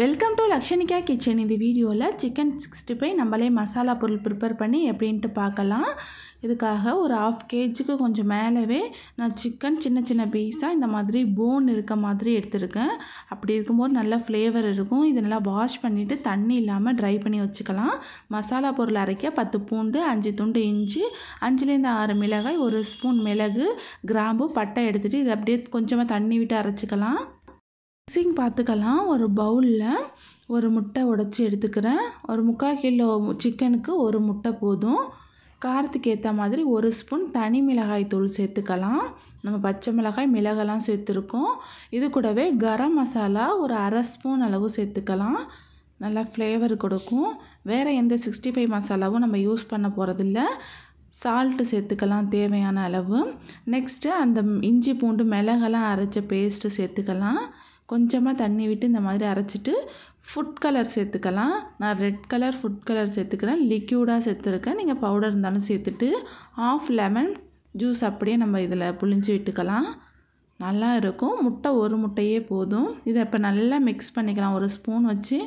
welcome to Lakshanika kitchen இந்த வீடியோவில் chicken sixty five நம்மளே மசாலா பொருள் ப்ரிப்பேர் பண்ணி எப்படின்ட்டு பார்க்கலாம் இதுக்காக ஒரு ஆஃப் கேஜிக்கு கொஞ்சம் மேலவே நான் சிக்கன் சின்ன சின்ன பீஸாக இந்த மாதிரி போன் இருக்க மாதிரி எடுத்துருக்கேன் அப்படி இருக்கும்போது நல்ல ஃப்ளேவர் இருக்கும் இது நல்லா வாஷ் பண்ணிவிட்டு தண்ணி இல்லாமல் ட்ரை பண்ணி வச்சுக்கலாம் மசாலா பொருள் அரைக்க பத்து பூண்டு அஞ்சு துண்டு இஞ்சி அஞ்சுலேருந்து ஆறு மிளகாய் ஒரு ஸ்பூன் மிளகு கிராம்பு பட்டை எடுத்துகிட்டு இதை அப்படியே கொஞ்சமாக தண்ணி விட்டு அரைச்சிக்கலாம் மிக்சிங் பார்த்துக்கலாம் ஒரு பவுலில் ஒரு முட்டை உடச்சி எடுத்துக்கிறேன் ஒரு முக்கால் கிலோ சிக்கனுக்கு ஒரு முட்டை போதும் காரத்துக்கு ஏற்ற மாதிரி ஒரு ஸ்பூன் தனி மிளகாய் தூள் சேர்த்துக்கலாம் நம்ம பச்சை மிளகாய் மிளகெல்லாம் சேர்த்துருக்கோம் இது கூடவே கரம் மசாலா ஒரு அரை ஸ்பூன் அளவு சேர்த்துக்கலாம் நல்லா ஃப்ளேவர் கொடுக்கும் வேறு எந்த சிக்ஸ்டி ஃபைவ் மசாலாவும் நம்ம யூஸ் பண்ண போகிறதில்ல சால்ட்டு சேர்த்துக்கலாம் தேவையான அளவு நெக்ஸ்ட்டு அந்த இஞ்சி பூண்டு மிளகெல்லாம் அரைச்ச பேஸ்ட்டு சேர்த்துக்கலாம் கொஞ்சமாக தண்ணி விட்டு இந்த மாதிரி அரைச்சிட்டு ஃபுட் கலர் சேர்த்துக்கலாம் நான் ரெட் கலர் ஃபுட் கலர் சேர்த்துக்கிறேன் லிக்யூடாக சேர்த்துருக்கேன் நீங்கள் பவுடர் இருந்தாலும் சேர்த்துட்டு ஆஃப் லெமன் ஜூஸ் அப்படியே நம்ம இதில் புழிஞ்சு விட்டுக்கலாம் நல்லா இருக்கும் முட்டை ஒரு முட்டையே போதும் இதை இப்போ நல்லா மிக்ஸ் பண்ணிக்கலாம் ஒரு ஸ்பூன் வச்சு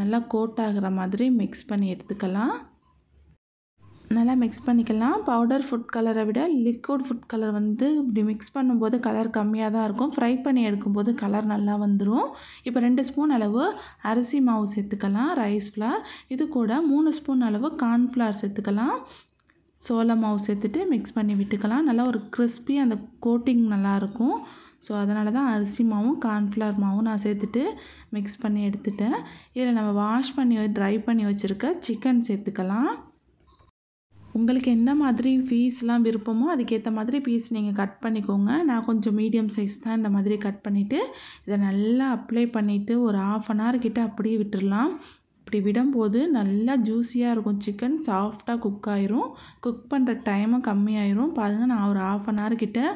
நல்லா கோட் ஆகிற மாதிரி மிக்ஸ் பண்ணி எடுத்துக்கலாம் நல்லா மிக்ஸ் பண்ணிக்கலாம் பவுடர் ஃபுட் கலரை விட லிக்விட் ஃபுட் கலர் வந்து இப்படி மிக்ஸ் பண்ணும்போது கலர் கம்மியாக தான் இருக்கும் ஃப்ரை பண்ணி எடுக்கும்போது கலர் நல்லா வந்துடும் இப்போ ரெண்டு ஸ்பூன் அளவு அரிசி மாவு சேர்த்துக்கலாம் ரைஸ் ஃப்ளார் இது கூட மூணு ஸ்பூன் அளவு கார்ன்ஃப்ளார் சேர்த்துக்கலாம் சோள மாவு சேர்த்துட்டு மிக்ஸ் பண்ணி விட்டுக்கலாம் நல்லா ஒரு கிறிஸ்பி அந்த கோட்டிங் நல்லாயிருக்கும் ஸோ அதனால தான் அரிசி மாவும் கார்ன்ஃப்ளவர் மாவும் நான் சேர்த்துட்டு மிக்ஸ் பண்ணி எடுத்துட்டேன் இதில் நம்ம வாஷ் பண்ணி ட்ரை பண்ணி வச்சுருக்க சிக்கன் சேர்த்துக்கலாம் உங்களுக்கு என்ன மாதிரி ஃபீஸ்லாம் விருப்பமோ அதுக்கேற்ற மாதிரி ஃபீஸ் நீங்கள் கட் பண்ணிக்கோங்க நான் கொஞ்சம் மீடியம் சைஸ் தான் இந்த மாதிரி கட் பண்ணிவிட்டு இதை நல்லா அப்ளை பண்ணிவிட்டு ஒரு ஆஃப் அன் ஹவர் கிட்டே அப்படியே விட்டுடலாம் இப்படி விடும்போது நல்லா ஜூஸியாக இருக்கும் சிக்கன் சாஃப்டாக குக் ஆயிரும் குக் பண்ணுற டைமும் கம்மியாயிரும் பாருங்கள் நான் ஒரு ஆஃப் அன் ஹவர் கிட்டே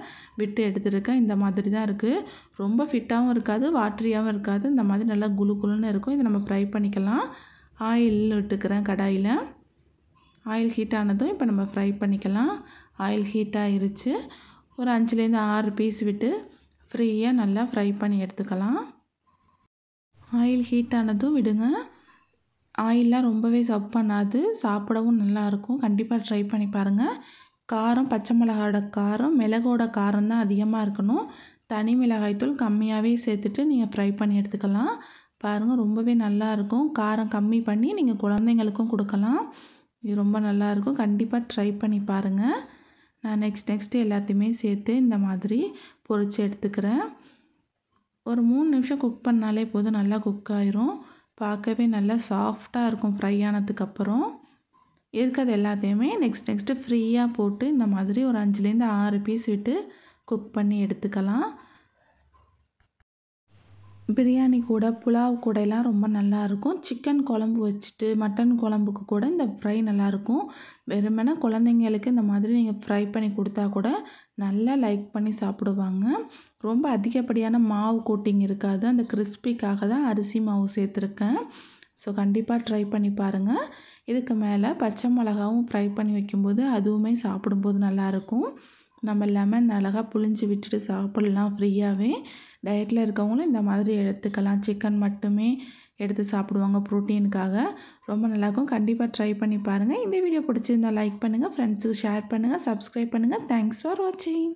விட்டு எடுத்துருக்கேன் இந்த மாதிரி தான் இருக்குது ரொம்ப ஃபிட்டாகவும் இருக்காது வாட்ரியாகவும் இருக்காது இந்த மாதிரி நல்லா குழு குழுன்னு இருக்கும் இதை நம்ம ஃப்ரை பண்ணிக்கலாம் ஆயில் விட்டுக்கிறேன் கடாயில் ஆயில் ஹீட் ஆனதும் இப்போ நம்ம ஃப்ரை பண்ணிக்கலாம் ஆயில் ஹீட் ஆயிருச்சு ஒரு அஞ்சுலேருந்து ஆறு பீஸ் விட்டு ஃப்ரீயாக நல்லா ஃப்ரை பண்ணி எடுத்துக்கலாம் ஆயில் ஹீட் ஆனதும் விடுங்க ஆயிலெலாம் ரொம்பவே சப் பண்ணாது சாப்பிடவும் நல்லாயிருக்கும் கண்டிப்பாக ட்ரை பண்ணி பாருங்கள் காரம் பச்சை மிளகாயோட காரம் மிளகோட காரம் தான் அதிகமாக இருக்கணும் தனி மிளகாய்த்தூள் கம்மியாகவே சேர்த்துட்டு நீங்கள் ஃப்ரை பண்ணி எடுத்துக்கலாம் பாருங்கள் ரொம்பவே நல்லாயிருக்கும் காரம் கம்மி பண்ணி நீங்கள் குழந்தைங்களுக்கும் கொடுக்கலாம் இது ரொம்ப நல்லாயிருக்கும் கண்டிப்பாக ட்ரை பண்ணி பாருங்கள் நான் நெக்ஸ்ட் நெக்ஸ்ட்டு எல்லாத்தையுமே சேர்த்து இந்த மாதிரி பொறிச்சு எடுத்துக்கிறேன் ஒரு மூணு நிமிஷம் குக் பண்ணாலே போதும் நல்லா குக் ஆயிரும் பார்க்கவே நல்லா சாஃப்டாக இருக்கும் ஃப்ரை ஆனதுக்கப்புறம் இருக்கிறது எல்லாத்தையுமே நெக்ஸ்ட் நெக்ஸ்ட்டு ஃப்ரீயாக போட்டு இந்த மாதிரி ஒரு அஞ்சுலேருந்து ஆறு பீஸ் விட்டு குக் பண்ணி எடுத்துக்கலாம் பிரியாணி கூட புலாவ் எல்லாம் ரொம்ப நல்லாயிருக்கும் சிக்கன் குழம்பு வச்சுட்டு மட்டன் குழம்புக்கு கூட இந்த ஃப்ரை நல்லாயிருக்கும் வெறுமனே குழந்தைங்களுக்கு இந்த மாதிரி நீங்கள் ஃப்ரை பண்ணி கொடுத்தா கூட நல்லா லைக் பண்ணி சாப்பிடுவாங்க ரொம்ப அதிகப்படியான மாவு கோட்டிங் இருக்காது அந்த கிறிஸ்பிக்காக தான் அரிசி மாவு சேர்த்துருக்கேன் ஸோ கண்டிப்பாக ட்ரை பண்ணி பாருங்கள் இதுக்கு மேலே பச்சை மிளகாவும் ஃப்ரை பண்ணி வைக்கும்போது அதுவுமே சாப்பிடும்போது நல்லாயிருக்கும் நம்ம லெமன் அழகாக புளிஞ்சு விட்டுட்டு சாப்பிட்லாம் ஃப்ரீயாகவே டயட்டில் இருக்கவங்களும் இந்த மாதிரி எடுத்துக்கலாம் சிக்கன் மட்டுமே எடுத்து சாப்பிடுவாங்க ப்ரோட்டீனுக்காக ரொம்ப நல்லாயிருக்கும் கண்டிப்பாக ட்ரை பண்ணி பாருங்கள் இந்த வீடியோ பிடிச்சிருந்தா லைக் பண்ணுங்கள் ஃப்ரெண்ட்ஸுக்கு ஷேர் பண்ணுங்கள் சப்ஸ்கிரைப் பண்ணுங்கள் தேங்க்ஸ் ஃபார் வாட்சிங்